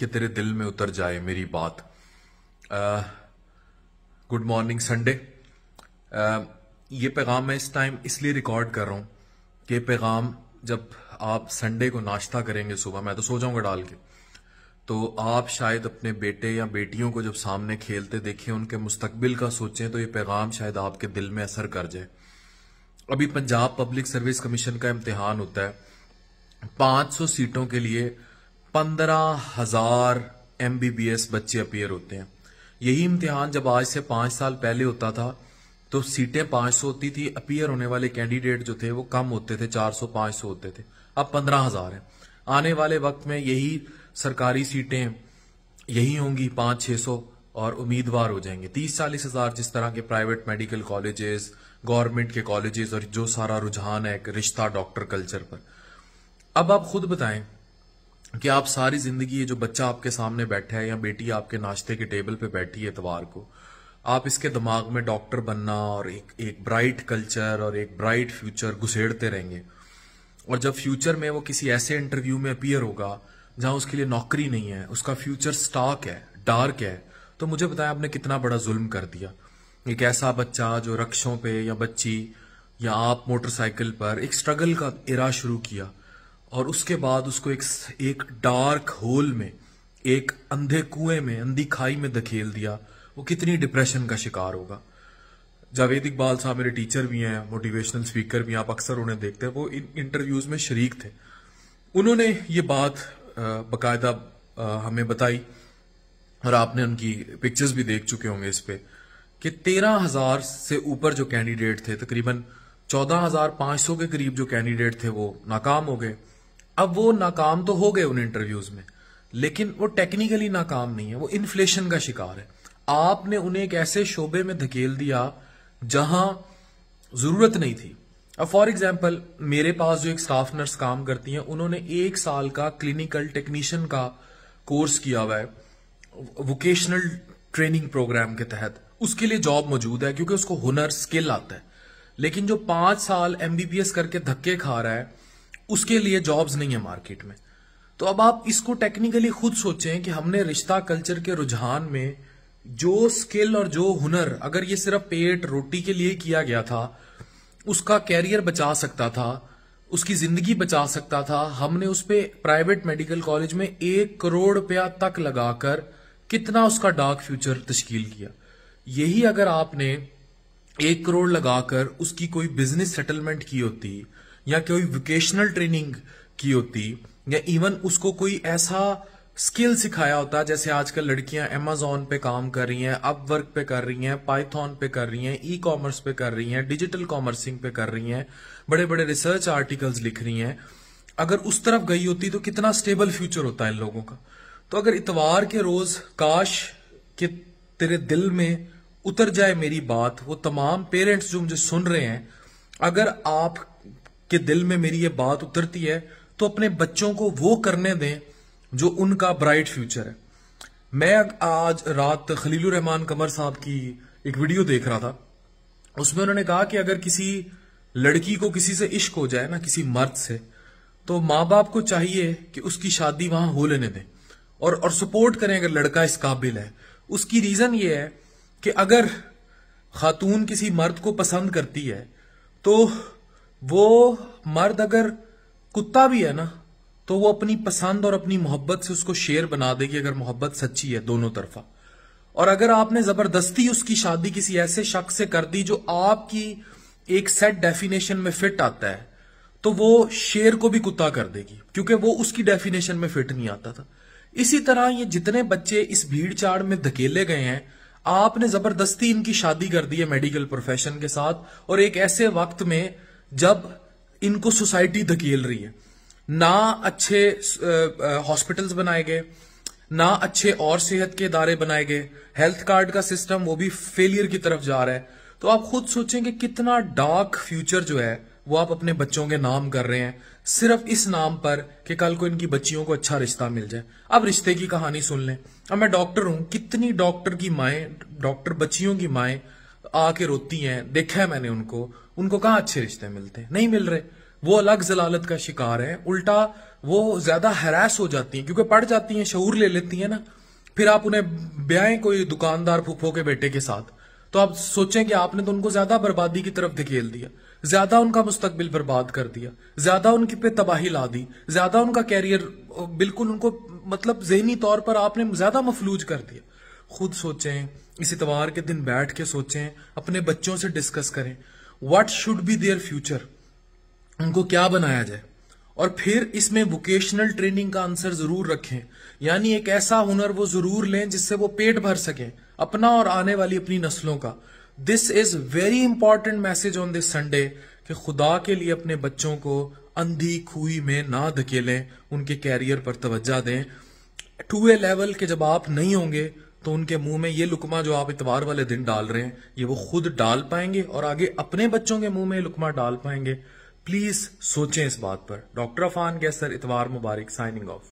कि तेरे दिल में उतर जाए मेरी बात गुड मॉर्निंग संडे ये पैगाम मैं इस टाइम इसलिए रिकॉर्ड कर रहा हूँ कि पैगाम जब आप संडे को नाश्ता करेंगे सुबह मैं तो सो जाऊंगा डाल के तो आप शायद अपने बेटे या बेटियों को जब सामने खेलते देखें उनके मुस्तकबिल का सोचें तो ये पैगाम शायद आपके दिल में असर कर जाए अभी पंजाब पब्लिक सर्विस कमीशन का इम्तिहान होता है 500 सीटों के लिए पंद्रह हजार एम बच्चे अपेयर होते हैं यही इम्तिहान जब आज से पांच साल पहले होता था तो सीटें पांच सौ होती थी अपियर होने वाले कैंडिडेट जो थे वो कम होते थे चार सौ पांच सौ होते थे अब पंद्रह हजार है आने वाले वक्त में यही सरकारी सीटें यही होंगी पांच छह सौ और उम्मीदवार हो जाएंगे तीस चालीस हजार जिस तरह के प्राइवेट मेडिकल कॉलेजेस गवर्नमेंट के कॉलेजेस और जो सारा रुझान है एक रिश्ता डॉक्टर कल्चर पर अब आप खुद बताएं कि आप सारी जिंदगी ये जो बच्चा आपके सामने बैठा है या बेटी आपके नाश्ते के टेबल पे बैठी है इतवार को आप इसके दिमाग में डॉक्टर बनना और एक एक ब्राइट कल्चर और एक ब्राइट फ्यूचर घुसेड़ते रहेंगे और जब फ्यूचर में वो किसी ऐसे इंटरव्यू में अपियर होगा जहां उसके लिए नौकरी नहीं है उसका फ्यूचर स्टार्क है डार्क है तो मुझे बताया आपने कितना बड़ा जुल्म कर दिया एक ऐसा बच्चा जो रक्षों पे या बच्ची या आप मोटरसाइकिल पर एक स्ट्रगल का इरा शुरू किया और उसके बाद उसको एक एक डार्क होल में एक अंधे कुएं में अंधी खाई में धकेल दिया वो कितनी डिप्रेशन का शिकार होगा जावेद इकबाल साहब मेरे टीचर भी हैं मोटिवेशनल स्पीकर भी हैं आप अक्सर उन्हें देखते हैं वो इन इंटरव्यूज में शरीक थे उन्होंने ये बात बाकायदा हमें बताई और आपने उनकी पिक्चर्स भी देख चुके होंगे इस पर कि तेरह हजार से ऊपर जो कैंडिडेट थे तकरीबन चौदह हजार पांच सौ के करीब जो कैंडिडेट थे वो नाकाम हो गए अब वो नाकाम तो हो गए उन इंटरव्यूज में लेकिन वो टेक्निकली नाकाम नहीं है वो इन्फ्लेशन का शिकार है आपने उन्हें एक ऐसे शोबे में धकेल दिया जहां जरूरत नहीं थी अब फॉर एग्जाम्पल मेरे पास जो एक स्टाफ नर्स काम करती हैं उन्होंने एक साल का क्लिनिकल टेक्नीशियन का कोर्स किया हुआ है वोकेशनल ट्रेनिंग प्रोग्राम के तहत उसके लिए जॉब मौजूद है क्योंकि उसको हुनर स्किल आता है लेकिन जो पांच साल एमबीबीएस करके धक्के खा रहा है उसके लिए जॉब्स नहीं है मार्केट में तो अब आप इसको टेक्निकली खुद सोचें कि हमने रिश्ता कल्चर के रुझान में जो स्किल और जो हुनर अगर ये सिर्फ पेट रोटी के लिए किया गया था उसका कैरियर बचा सकता था उसकी जिंदगी बचा सकता था हमने उस पर प्राइवेट मेडिकल कॉलेज में एक करोड़ रुपया तक लगाकर कितना उसका डार्क फ्यूचर तश्कील किया यही अगर आपने एक करोड़ लगाकर उसकी कोई बिजनेस सेटलमेंट की होती या कोई वोकेशनल ट्रेनिंग की होती या इवन उसको कोई ऐसा स्किल सिखाया होता जैसे आजकल लड़कियां एमेजोन पे काम कर रही हैं अप वर्क पे कर रही हैं पाइथन पे कर रही हैं ई कॉमर्स पे कर रही हैं डिजिटल कॉमर्सिंग पे कर रही हैं बड़े बड़े रिसर्च आर्टिकल्स लिख रही हैं अगर उस तरफ गई होती तो कितना स्टेबल फ्यूचर होता है इन लोगों का तो अगर इतवार के रोज काश के तेरे दिल में उतर जाए मेरी बात वो तमाम पेरेंट्स जो मुझे सुन रहे हैं अगर आप कि दिल में मेरी ये बात उतरती है तो अपने बच्चों को वो करने दें जो उनका ब्राइट फ्यूचर है मैं आज रात खलील रहमान कमर साहब की एक वीडियो देख रहा था उसमें उन्होंने कहा कि अगर किसी लड़की को किसी से इश्क हो जाए ना किसी मर्द से तो माँ बाप को चाहिए कि उसकी शादी वहां हो लेने दें और और सपोर्ट करें अगर लड़का इस काबिल है उसकी रीजन ये है कि अगर खातून किसी मर्द को पसंद करती है तो वो मर्द अगर कुत्ता भी है ना तो वो अपनी पसंद और अपनी मोहब्बत से उसको शेर बना देगी अगर मोहब्बत सच्ची है दोनों तरफा और अगर आपने जबरदस्ती उसकी शादी किसी ऐसे शख्स से कर दी जो आपकी एक सेट डेफिनेशन में फिट आता है तो वो शेर को भी कुत्ता कर देगी क्योंकि वो उसकी डेफिनेशन में फिट नहीं आता था इसी तरह ये जितने बच्चे इस भीड़ चाड़ में धकेले गए हैं आपने जबरदस्ती इनकी शादी कर दी है मेडिकल प्रोफेशन के साथ और एक ऐसे वक्त में जब इनको सोसाइटी धकेल रही है ना अच्छे हॉस्पिटल्स बनाए गए ना अच्छे और सेहत के इदारे बनाए गए हेल्थ कार्ड का सिस्टम वो भी फेलियर की तरफ जा रहा है तो आप खुद सोचें कि कितना डार्क फ्यूचर जो है वो आप अपने बच्चों के नाम कर रहे हैं सिर्फ इस नाम पर कि कल को इनकी बच्चियों को अच्छा रिश्ता मिल जाए अब रिश्ते की कहानी सुन लें अब मैं डॉक्टर हूं कितनी डॉक्टर की माए डॉक्टर बच्चियों की माए आके रोती हैं देखा है मैंने उनको उनको कहाँ अच्छे रिश्ते मिलते हैं नहीं मिल रहे वो अलग जलालत का शिकार है उल्टा वो ज्यादा हरास हो जाती हैं क्योंकि पढ़ जाती हैं शूर ले लेती हैं ना फिर आप उन्हें ब्याहें कोई दुकानदार फूफो के बेटे के साथ तो आप सोचें कि आपने तो उनको ज्यादा बर्बादी की तरफ धकेल दिया ज्यादा उनका मुस्तकबिल बर्बाद कर दिया ज्यादा उनके पे तबाही ला दी ज्यादा उनका कैरियर बिल्कुल उनको मतलब जहनी तौर पर आपने ज्यादा मफलूज कर दिया खुद सोचें इस इतवार के दिन बैठ के सोचें अपने बच्चों से डिस्कस करें what should be their future उनको क्या बनाया जाए और फिर इसमें वोकेशनल ट्रेनिंग का आंसर जरूर रखें यानी एक ऐसा हुनर वो जरूर लें जिससे वो पेट भर सकें अपना और आने वाली अपनी नस्लों का this is very important message on this Sunday कि खुदा के लिए अपने बच्चों को अंधी खुई में ना धकेलें उनके कैरियर पर तवज्जा दें टू ए लेवल के जब आप नहीं होंगे तो उनके मुंह में ये लुकमा जो आप इतवार वाले दिन डाल रहे हैं ये वो खुद डाल पाएंगे और आगे अपने बच्चों के मुंह में लुकमा डाल पाएंगे प्लीज सोचें इस बात पर डॉक्टर अफान गैसर इतवार मुबारक साइनिंग ऑफ